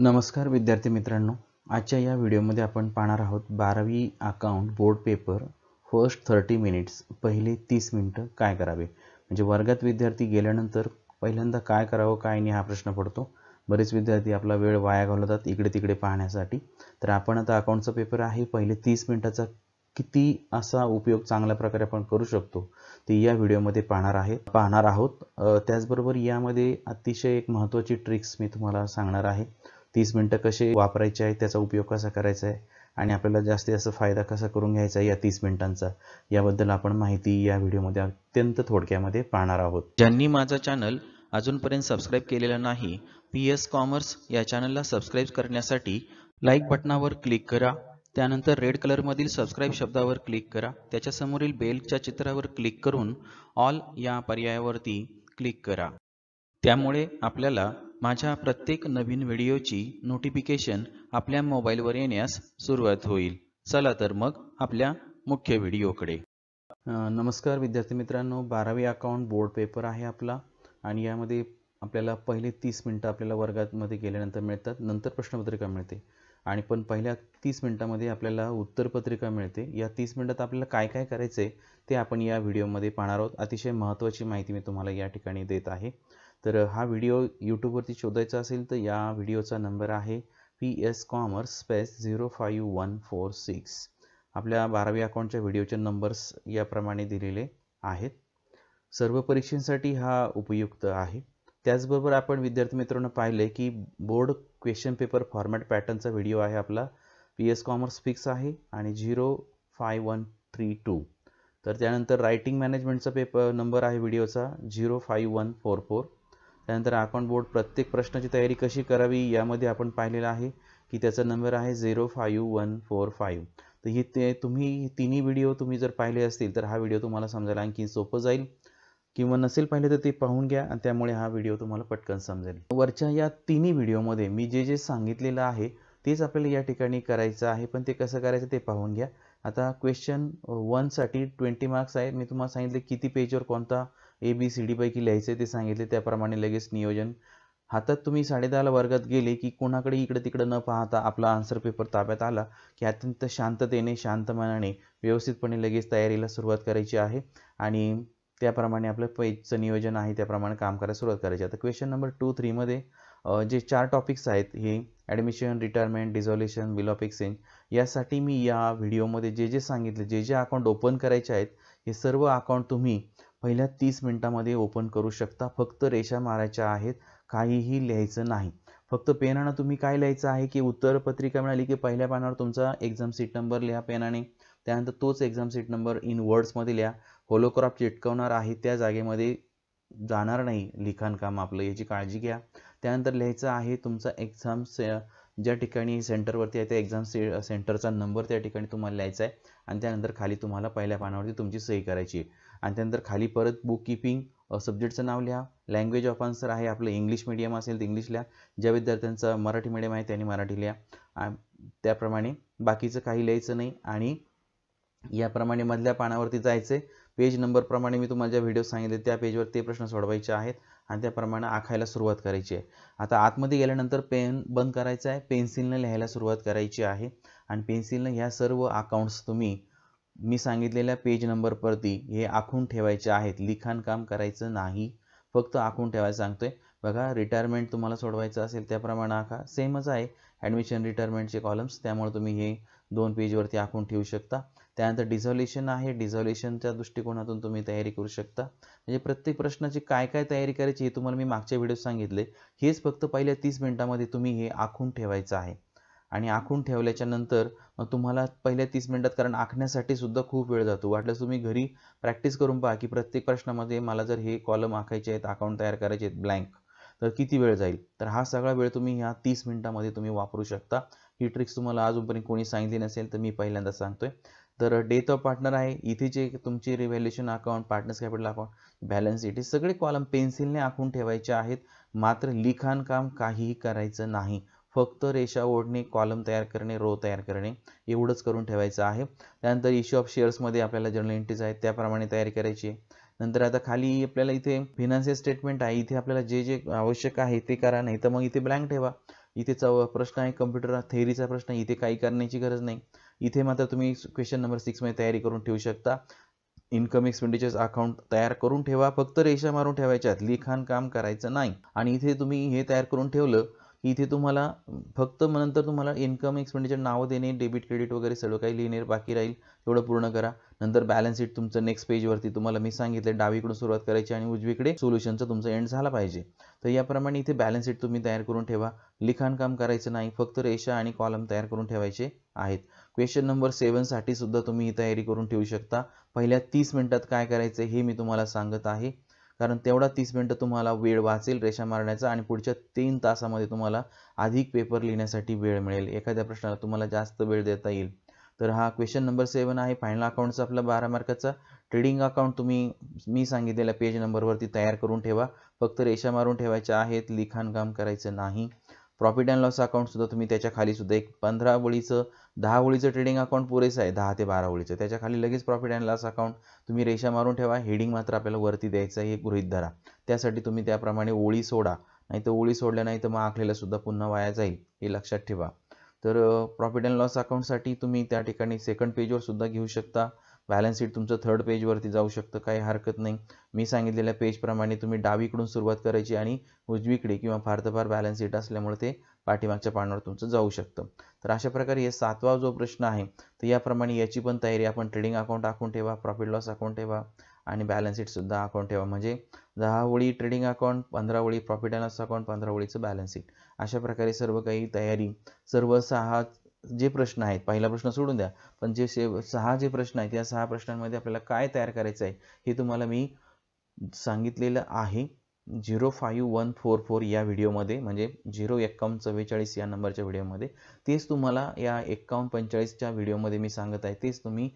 नमस्कार विद्यार्थी मित्रांनो आजच्या या व्हिडिओमध्ये आपण पाहणार आहोत बारावी account board paper first thirty minutes पहिले तीस मिनटं काय करावे म्हणजे वर्गात विद्यार्थी गेल्यानंतर पहिल्यांदा काय करावं काय नाही हा प्रश्न पडतो बरेच विद्यार्थी आपला वेळ वाया घालवतात इकडे तिकडे पाहण्यासाठी तर आपण आता अकाउंटचा पेपर आहे पहिले तीस मिनिटाचा किती असा उपयोग चांगल्या प्रकारे आपण करू शकतो ते या व्हिडिओमध्ये पाहणार आहे पाहणार आहोत त्याचबरोबर यामध्ये अतिशय एक महत्त्वाची ट्रिक्स मी तुम्हाला सांगणार आहे तीस मिनटं कसे वापरायचे आहे त्याचा उपयोग कसा करायचा आहे आणि आपल्याला जास्तीत जास्त फायदा कसा करून घ्यायचा आहे या तीस मिनिटांचा याबद्दल आपण माहिती या व्हिडिओमध्ये अत्यंत थोडक्यामध्ये पाहणार आहोत ज्यांनी माझा चॅनल अजूनपर्यंत सबस्क्राईब केलेला नाही पी एस कॉमर्स या चॅनलला सबस्क्राईब करण्यासाठी लाईक बटनावर क्लिक करा त्यानंतर रेड कलरमधील सबस्क्राईब शब्दावर क्लिक करा त्याच्यासमोरील बेलच्या चित्रावर क्लिक करून ऑल या पर्यायावरती क्लिक करा त्यामुळे आपल्याला माझ्या प्रत्येक नवीन व्हिडिओची नोटिफिकेशन आपल्या मोबाईलवर येण्यास सुरुवात होईल चला तर मग आपल्या मुख्य व्हिडिओकडे नमस्कार विद्यार्थी मित्रांनो बारावी अकाउंट बोर्ड पेपर आहे आपला आणि यामध्ये आपल्याला पहिले तीस मिनटं आपल्याला वर्गामध्ये गेल्यानंतर मिळतात नंतर प्रश्नपत्रिका मिळते आणि पण पहिल्या तीस मिनटामध्ये आपल्याला उत्तरपत्रिका मिळते या तीस मिनटात आपल्याला काय काय करायचं आहे ते आपण या व्हिडिओमध्ये पाहणार आहोत अतिशय महत्त्वाची माहिती मी तुम्हाला या ठिकाणी देत आहे तर हा व्हिडिओ यूट्यूबवरती शोधायचा असेल तर या व्हिडिओचा नंबर आहे P S commerce space zero five one four six आपल्या बारावी अकाउंटच्या व्हिडिओचे नंबर्स याप्रमाणे दिलेले आहेत सर्व परीक्षेसाठी हा उपयुक्त आहे त्याचबरोबर आपण विद्यार्थी मित्रांनो पाहिले की बोर्ड क्वेश्चन पेपर फॉर्मॅट पॅटर्नचा व्हिडिओ आहे आपला पी एस कॉमर्स फिक्स आहे आणि zero five one three two तर त्यानंतर रायटिंग मॅनेजमेंटचा पेपर नंबर आहे व्हिडिओचा zero five one four four त्यानंतर आपण बोर्ड प्रत्येक प्रश्नाची तयारी कशी करावी यामध्ये आपण पाहिलेलं आहे की त्याचा नंबर आहे zero five one four five तर ही ते तुम्ही तिन्ही व्हिडिओ तुम्ही जर पाहिले असतील तर हा व्हिडिओ तुम्हाला समजायला आणखी सोपं जाईल किंवा नसेल पाहिले तर ते पाहून घ्या आणि त्यामुळे हा व्हिडिओ तुम्हाला पटकन समजेल वरच्या या तिन्ही व्हिडिओमध्ये मी जे जे सांगितलेलं आहे तेच आपल्याला या ठिकाणी करायचं आहे पण ते कसं करायचं ते पाहून घ्या आता क्वेश्चन वनसाठी ट्वेंटी मार्क्स आहे मी तुम्हाला सांगितले किती पेजवर कोणता ए बी सी डीपैकी लिहायचं आहे ते सांगितले त्याप्रमाणे लगेच नियोजन हातात तुम्ही साडेदहाला वर्गात गेले की कोणाकडे इकडे तिकडे न पाहता आपला आन्सर पेपर ताब्यात आला की अत्यंत शांततेने शांत मनाने व्यवस्थितपणे लगेच तयारीला सुरुवात करायची आहे आणि त्याप्रमाणे आपलं पैचं नियोजन आहे त्याप्रमाणे काम करायला सुरुवात करायची आता क्वेश्चन नंबर टू थ्रीमध्ये जे चार टॉपिक्स आहेत हे admission retirement dissolution bill of exchange यासाठी मी या व्हिडिओमध्ये जे जे सांगितले जे जे अकाउंट ओपन करायचे आहेत हे सर्व अकाउंट तुम्ही पहिल्या तीस मिनिटामध्ये ओपन करू शकता फक्त रेषा मारायच्या आहेत काहीही लिहायचं नाही फक्त पेनानं तुम्ही काय लिहायचं आहे की उत्तरपत्रिका मिळाली की पहिल्या पानावर तुमचा एक्झाम सीट नंबर लिहा पेनाने त्यानंतर तोच एक्झाम सीट नंबर इन वर्ड्समध्ये लिहा होलोक्रॉप चिटकवणार आहे त्या जागेमध्ये जाणार नाही लिखाणकाम आपलं याची काळजी घ्या त्यानंतर लिहायचं आहे तुमचा एक्झाम से ज्या ठिकाणी सेंटरवरती आहे त्या एक्झाम से सेंटरचा नंबर त्या ठिकाणी तुम्हाला लिहायचा आहे आणि त्यानंतर खाली तुम्हाला पहिल्या पानावरती तुमची सही करायची आहे आणि त्यानंतर खाली परत बुक किपिंग सब्जेक्टचं नाव लिहा लँग्वेज ऑफ आन्सर आहे आपलं इंग्लिश मिडियम असेल तर इंग्लिश लिहा ज्या विद्यार्थ्यांचं मराठी मिडियम आहे त्यांनी मराठी लिहा त्याप्रमाणे बाकीचं काही लिहायचं नाही आणि याप्रमाणे मधल्या पानावरती जायचे पेज नंबरप्रमाणे मी तुम्हाला ज्या व्हिडिओ सांगितले त्या पेजवर ते प्रश्न सोडवायचे आहेत आणि त्याप्रमाणे आखायला सुरुवात करायची आहे आता आतमध्ये गेल्यानंतर पेन बंद करायचं आहे पेन्सिलनं लिहायला सुरुवात करायची आहे आणि पेन्सिलनं ह्या सर्व अकाउंट्स तुम्ही मी सांगितलेल्या पेज नंबरवरती हे आखून ठेवायचे आहेत लिखाण काम करायचं नाही फक्त आखून ठेवायचं सांगतोय बघा रिटायरमेंट तुम्हाला सोडवायचं असेल त्याप्रमाणे आखा सेमच आहे ॲडमिशन रिटायरमेंटचे कॉलम्स त्यामुळे तुम्ही हे दोन पेजवरती आखून ठेवू शकता त्यानंतर डिझॉल्युशन आहे डिझॉल्युशनच्या दृष्टिकोनातून तुम्ही तयारी करू शकता म्हणजे प्रत्येक प्रश्नाची काय काय तयारी करायची हे तुम्हाला मी मागच्या व्हिडिओत सांगितले हेच फक्त पहिल्या तीस मिनिटामध्ये तुम्ही हे आखून ठेवायचं आहे आणि आखून ठेवल्याच्या नंतर मग तुम्हाला पहिल्या तीस मिनिटात कारण आखण्यासाठी सुद्धा खूप वेळ जातो वाटल्यास तुम्ही घरी प्रॅक्टिस करून पहा की प्रत्येक प्रश्नामध्ये मला जर हे कॉलम आखायचे आहेत अकाउंट तयार करायचे आहेत ब्लँक तर किती वेळ जाईल तर हा सगळा वेळ तुम्ही ह्या तीस मिनिटामध्ये तुम्ही वापरू शकता ही ट्रिक्स तुम्हाला अजूनपर्यंत कोणी सांगितली नसेल तर मी पहिल्यांदा सांगतोय तर डेथ ऑफ पार्टनर आहे इथे जे तुमचे revaluation account partners capital account balance हे सगळे कॉलम पेन्सिलने आखून ठेवायचे आहेत मात्र काम काहीही करायचं नाही फक्त रेषा ओढणे कॉलम तयार करणे रो तयार करणे एवढंच करून ठेवायचं आहे त्यानंतर इश्यू ऑफ शेअर्समध्ये आपल्याला जर्नल एंट्रीज आहेत त्याप्रमाणे तयारी करायची नंतर आता खाली आपल्याला इथे फिनान्शियल स्टेटमेंट आहे इथे आपल्याला जे जे आवश्यक आहे ते करा नाही तर मग इथे ब्लँक ठेवा इथे चव प्रश्न आहे कम्प्युटर थेअरीचा प्रश्न इथे काही करण्याची गरज नाही इथे मात्र तुम्ही क्वेश्चन नंबर सिक्समध्ये तयारी करून ठेवू शकता इन्कम एक्सपेंडिचर्स अकाउंट तयार करून ठेवा फक्त रेषा मारून ठेवायच्यात लिखाण काम करायचं नाही आणि इथे तुम्ही हे तयार करून ठेवलं इथे तुम्हाला फक्त मग नंतर तुम्हाला इन्कम एक्सपेंडिचर नाव देणे डेबिट क्रेडिट वगैरे सर्व काही लिहिणे बाकी राहील तेवढं पूर्ण करा नंतर बॅलन्स शीट तुमचं नेक्स्ट पेजवरती तुम्हाला मी सांगितलं डावीकडून सुरुवात करायची आणि उजवीकडे सोल्युशनचं तुमचं एंड झाला पाहिजे तर याप्रमाणे इथे बॅलन्स शीट तुम्ही तयार करून ठेवा लिखाण काम करायचं नाही फक्त रेषा आणि कॉलम तयार करून ठेवायचे आहेत क्वेश्चन नंबर सेवनसाठी सुद्धा तुम्ही ही तयारी करून ठेवू शकता पहिल्या तीस मिनिटात काय करायचं हे मी तुम्हाला सांगत आहे कारण तेवढा तीस मिनटं तुम्हाला वेळ वाचेल रेषा मारण्याचा आणि पुढच्या तीन तासामध्ये तुम्हाला अधिक पेपर लिहिण्यासाठी वेळ मिळेल एखाद्या प्रश्नाला तुम्हाला जास्त वेळ देता येईल तर हा क्वेश्चन नंबर सेवन आहे फायनल अकाउंटचा आपला बारा मार्काचा ट्रेडिंग अकाउंट तुम्ही मी सांगितलेल्या पेज नंबरवरती तयार करून ठेवा फक्त रेषा मारून ठेवायच्या आहेत लिखाणकाम करायचं नाही प्रॉफिट अँड लॉस अकाउंटसुद्धा तुम्ही त्याच्या सुद्धा एक पंधरा ओळीचं दहा ओळीचं ट्रेडिंग अकाउंट पुरेसं आहे दहा ते बारा ओळीचं त्याच्या खाली लगेच प्रॉफिट अँड लॉस अकाउंट तुम्ही रेषा मारून ठेवा हेडिंग मात्र आपल्याला वरती द्यायचं हे गृहित धरा त्यासाठी तुम्ही त्याप्रमाणे ओळी सोडा नाही तर ओळी सोडल्या नाही तर मग आखलेलासुद्धा पुन्हा वाया जाईल हे लक्षात ठेवा तर प्रॉफिट अँड लॉस अकाउंटसाठी तुम्ही त्या ठिकाणी सेकंड पेजवर सुद्धा घेऊ शकता बॅलन्स शीट तुमचं थर्ड पेजवरती जाऊ शकतं काही हरकत नाही मी सांगितलेल्या पेजप्रमाणे तुम्ही डावीकडून सुरुवात करायची आणि उजवीकडे किंवा फार तर फार बॅलन्स शीट असल्यामुळे ते पाठीमागच्या पानावर तुमचं जाऊ शकतं तर अशा प्रकारे हे सातवा जो प्रश्न आहे तर याप्रमाणे याची पण तयारी आपण ट्रेडिंग अकाउंट आखून ठेवा प्रॉफिट लॉस अकाउंट ठेवा आणि बॅलन्स शीटसुद्धा अकाउंट ठेवा म्हणजे दहा ओळी ट्रेडिंग अकाउंट पंधरा ओळी प्रॉफिट अँड लॉस अकाउंट पंधरा ओळीचं बॅलन्स शीट अशा प्रकारे सर्व काही तयारी सर्व सहा जे प्रश्न आहेत पहिला प्रश्न सोडून द्या पण जे सहा जे प्रश्न आहेत या सहा प्रश्नांमध्ये आपल्याला काय तयार करायचं आहे हे तुम्हाला मी सांगितलेलं आहे zero five one four four या व्हिडिओमध्ये म्हणजे झिरो एक्कावन्न चव्वेचाळीस या नंबरच्या व्हिडिओमध्ये तेच तुम्हाला या एक्कावन्न पंचेचाळीसच्या व्हिडिओमध्ये मी सांगत आहे तेच तुम्ही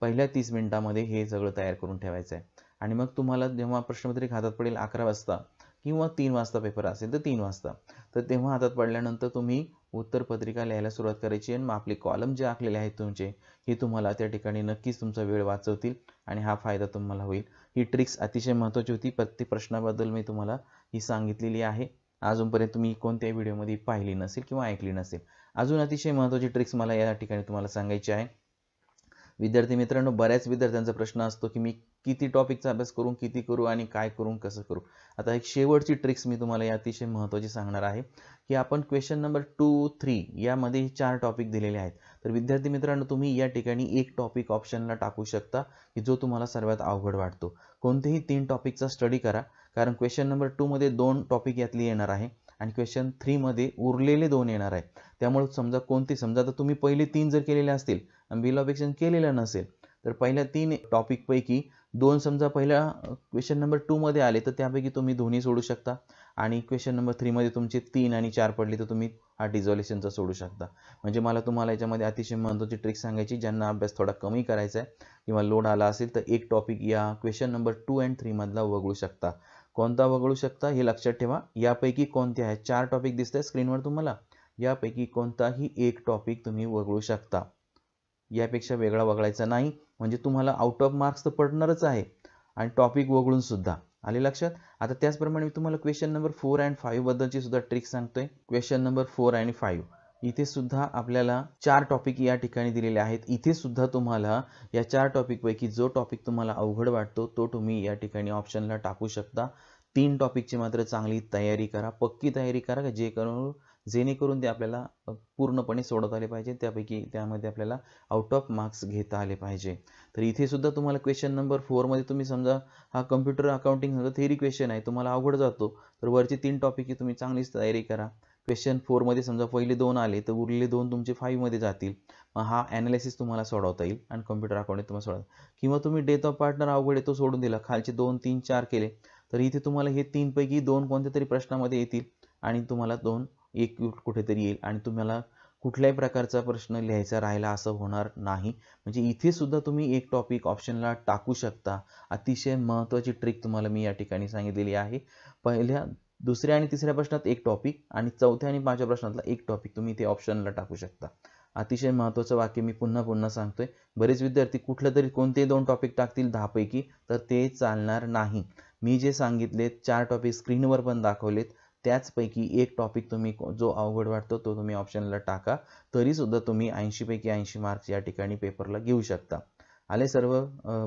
पहिल्या तीस मिनिटामध्ये हे सगळं तयार करून ठेवायचं आहे आणि मग तुम्हाला जेव्हा प्रश्नपत्रिका हातात पडेल अकरा वाजता किंवा तीन वाजता पेपर असेल तर तीन वाजता तर तेव्हा हातात पडल्यानंतर तुम्ही उत्तर पत्रिका लिहायला सुरुवात करायची आणि मग आपले कॉलम जे आखलेले आहेत तुमचे हे तुम्हाला त्या ठिकाणी नक्कीच तुमचा वेळ वाचवतील आणि हा फायदा तुम्हाला होईल ही ट्रिक्स अतिशय महत्त्वाची होती प्रत्येक प्रश्नाबद्दल मी तुम्हाला ही सांगितलेली आहे अजूनपर्यंत तुम्ही कोणत्याही व्हिडिओमध्ये पाहिली नसेल किंवा ऐकली नसेल अजून अतिशय महत्त्वाची ट्रिक्स मला या ठिकाणी तुम्हाला सांगायची आहे विद्यार्थी मित्रांनो बऱ्याच विद्यार्थ्यांचा प्रश्न असतो की मी किती टॉपिकचा अभ्यास करू किती करू आणि काय करू कसं करू आता एक शेवटची ट्रिक्स मी तुम्हाला या अतिशय महत्त्वाची सांगणार आहे की आपण क्वेश्चन नंबर टू थ्री यामध्ये चार टॉपिक दिलेले आहेत तर विद्यार्थी मित्रांनो तुम्ही या ठिकाणी एक टॉपिक ऑप्शनला टाकू शकता की जो तुम्हाला सर्वात अवघड वाटतो कोणतेही तीन टॉपिकचा स्टडी करा कारण क्वेश्चन नंबर टूमध्ये दोन टॉपिक यातली येणार आहे आणि क्वेश्चन थ्रीमध्ये उरलेले दोन येणार आहेत त्यामुळे समजा कोणते समजा तर तुम्ही पहिले तीन जर केलेले असतील आणि बिल ऑफ एक्सचेंज केलेलं नसेल तर पहिल्या तीन टॉपिकपैकी दोन समजा पहिल्या क्वेश्चन नंबर टूमध्ये आले तर त्यापैकी तुम्ही दोन्ही सोडू शकता आणि क्वेश्चन नंबर थ्रीमध्ये तुमचे तीन आणि चार पडले तर तुम्ही हा डिझॉल्युशनचा सोडू शकता म्हणजे मला तुम्हाला याच्यामध्ये अतिशय महत्त्वाची ट्रिक सांगायची ज्यांना अभ्यास थोडा कमी करायचा आहे किंवा लोड आला असेल तर एक टॉपिक या क्वेश्चन नंबर टू अँड थ्रीमधला वगळू शकता कोणता वगळू शकता हे लक्षात ठेवा यापैकी कोणते आहेत चार टॉपिक दिसत आहे स्क्रीनवर तुम्हाला यापैकी कोणताही एक टॉपिक तुम्ही वगळू शकता यापेक्षा वेगळा वगळायचा नाही म्हणजे तुम्हाला आउट ऑफ मार्क्स तर पडणारच आहे आणि टॉपिक वगळून सुद्धा आले लक्षात आता त्याचप्रमाणे मी तुम्हाला question number four and five बद्दलची सुद्धा ट्रिक सांगतोय क्वेश्चन नंबर फोर आणि फाईव्ह इथे सुद्धा आपल्याला चार टॉपिक या ठिकाणी दिलेले आहेत इथे सुद्धा तुम्हाला या चार टॉपिकपैकी जो टॉपिक तुम्हाला अवघड वाटतो तो तुम्ही या ठिकाणी ऑप्शनला टाकू शकता तीन टॉपिकची मात्र चांगली तयारी करा पक्की तयारी करा जे करून जेणेकरून ते आपल्याला पूर्णपणे सोडत आले पाहिजे त्यापैकी त्यामध्ये आपल्याला आउट ऑफ मार्क्स घेता आले पाहिजे तर इथे सुद्धा तुम्हाला क्वेश्चन नंबर फोरमध्ये तुम्ही समजा हा कम्प्युटर अकाउंटिंग समजा थेरी क्वेश्चन आहे तुम्हाला अवघड जातो तर वरचे तीन टॉपिकची तुम्ही चांगलीच तयारी करा क्वेश्चन फोरमध्ये समजा पहिले दोन आले तर उरलेले दोन तुमचे फाईव्हमध्ये जातील मग हा ॲनालिसिस तुम्हाला सोडवता येईल आणि कम्प्युटर अकाउंट तुम्हाला सोडवता किंवा तुम्ही डेथ ऑफ पार्टनर अवघड तो सोडून दिला खालचे दोन तीन चार केले तर इथे तुम्हाला हे तीनपैकी दोन कोणत्या तरी प्रश्नामध्ये येतील आणि तुम्हाला दोन एक कुठेतरी येईल आणि तुम्हाला कुठल्याही प्रकारचा प्रश्न लिहायचा राहिला असं होणार नाही म्हणजे इथे सुद्धा तुम्ही एक टॉपिक ऑप्शनला टाकू शकता अतिशय महत्त्वाची ट्रिक तुम्हाला मी या ठिकाणी सांगितलेली आहे पहिल्या दुसऱ्या आणि तिसऱ्या प्रश्नात एक टॉपिक आणि चौथ्या आणि पाचव्या प्रश्नातला एक टॉपिक तुम्ही ते ऑप्शनला टाकू शकता अतिशय महत्त्वाचं वाक्य मी पुन्हा पुन्हा सांगतोय बरेच विद्यार्थी कुठलं तरी कोणतेही दोन टॉपिक टाकतील दहापैकी तर ते चालणार नाही मी जे सांगितले चार टॉपिक स्क्रीनवर पण दाखवलेत त्याचपैकी एक टॉपिक तुम्ही जो अवघड वाटतो तो तुम्ही ऑप्शनला टाका तरीसुद्धा तुम्ही ऐंशीपैकी ऐंशी मार्क्स या ठिकाणी पेपरला घेऊ शकता आले सर्व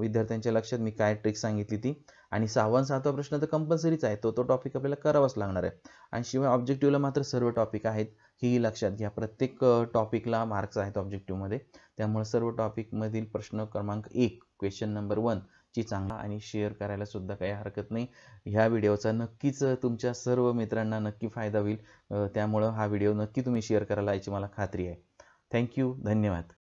विद्यार्थ्यांच्या लक्षात मी काय ट्रिक सांगितली ती आणि सहावा सातवा प्रश्न तर कंपल्सरीच आहे तो तो टॉपिक आपल्याला करावाच लागणार आहे आणि शिवाय ऑब्जेक्टिव्हला मात्र सर्व टॉपिक आहेत ही लक्षात घ्या प्रत्येक टॉपिकला मार्क्स आहेत ऑब्जेक्टिव्हमध्ये त्यामुळे सर्व टॉपिकमधील प्रश्न क्रमांक एक क्वेश्चन नंबर वन ची चांगला आणि शेअर करायला सुद्धा काही हरकत नाही ह्या व्हिडिओचा नक्कीच तुमच्या सर्व मित्रांना नक्की फायदा होईल त्यामुळं हा व्हिडिओ नक्की तुम्ही शेअर करायला याची मला खात्री आहे थँक्यू धन्यवाद